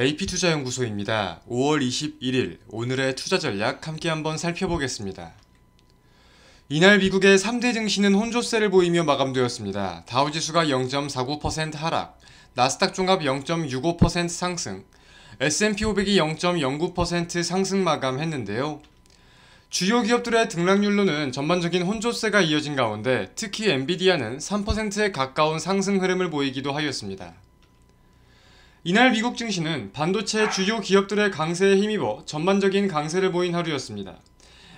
AP투자연구소입니다. 5월 21일 오늘의 투자 전략 함께 한번 살펴보겠습니다. 이날 미국의 3대 증시는 혼조세를 보이며 마감되었습니다. 다우지수가 0.49% 하락, 나스닥 종합 0.65% 상승, S&P 500이 0.09% 상승 마감했는데요. 주요 기업들의 등락률로는 전반적인 혼조세가 이어진 가운데 특히 엔비디아는 3%에 가까운 상승 흐름을 보이기도 하였습니다. 이날 미국 증시는 반도체 주요 기업들의 강세에 힘입어 전반적인 강세를 보인 하루였습니다.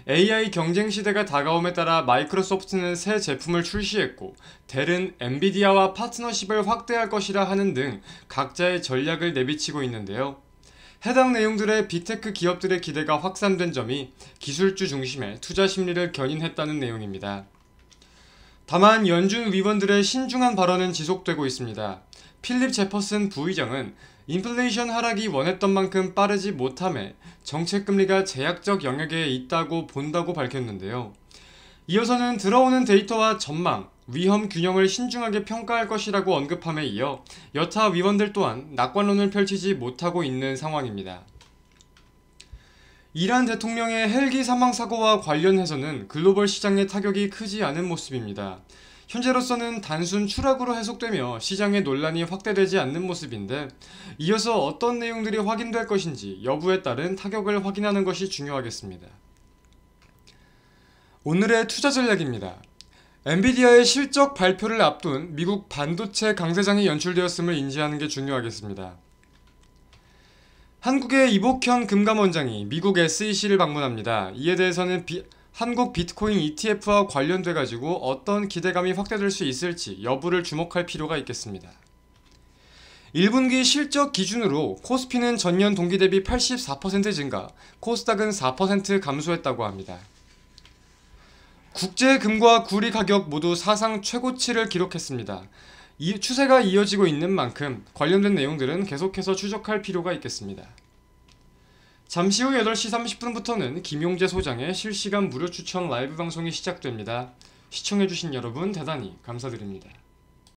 AI 경쟁 시대가 다가옴에 따라 마이크로소프트는 새 제품을 출시했고, 델은 엔비디아와 파트너십을 확대할 것이라 하는 등 각자의 전략을 내비치고 있는데요. 해당 내용들의 빅테크 기업들의 기대가 확산된 점이 기술주 중심의 투자 심리를 견인했다는 내용입니다. 다만 연준 위원들의 신중한 발언은 지속되고 있습니다. 필립 제퍼슨 부의장은 인플레이션 하락이 원했던 만큼 빠르지 못함에 정책금리가 제약적 영역에 있다고 본다고 밝혔는데요. 이어서는 들어오는 데이터와 전망, 위험 균형을 신중하게 평가할 것이라고 언급함에 이어 여타 위원들 또한 낙관론을 펼치지 못하고 있는 상황입니다. 이란 대통령의 헬기 사망 사고와 관련해서는 글로벌 시장의 타격이 크지 않은 모습입니다. 현재로서는 단순 추락으로 해석되며 시장의 논란이 확대되지 않는 모습인데 이어서 어떤 내용들이 확인될 것인지 여부에 따른 타격을 확인하는 것이 중요하겠습니다. 오늘의 투자 전략입니다. 엔비디아의 실적 발표를 앞둔 미국 반도체 강세장이 연출되었음을 인지하는 게 중요하겠습니다. 한국의 이복현 금감원장이 미국의 SEC를 방문합니다. 이에 대해서는 비, 한국 비트코인 ETF와 관련돼 가지고 어떤 기대감이 확대될 수 있을지 여부를 주목할 필요가 있겠습니다. 1분기 실적 기준으로 코스피는 전년 동기 대비 84% 증가, 코스닥은 4% 감소했다고 합니다. 국제 금과 구리 가격 모두 사상 최고치를 기록했습니다. 이 추세가 이어지고 있는 만큼 관련된 내용들은 계속해서 추적할 필요가 있겠습니다. 잠시 후 8시 30분부터는 김용재 소장의 실시간 무료 추천 라이브 방송이 시작됩니다. 시청해주신 여러분 대단히 감사드립니다.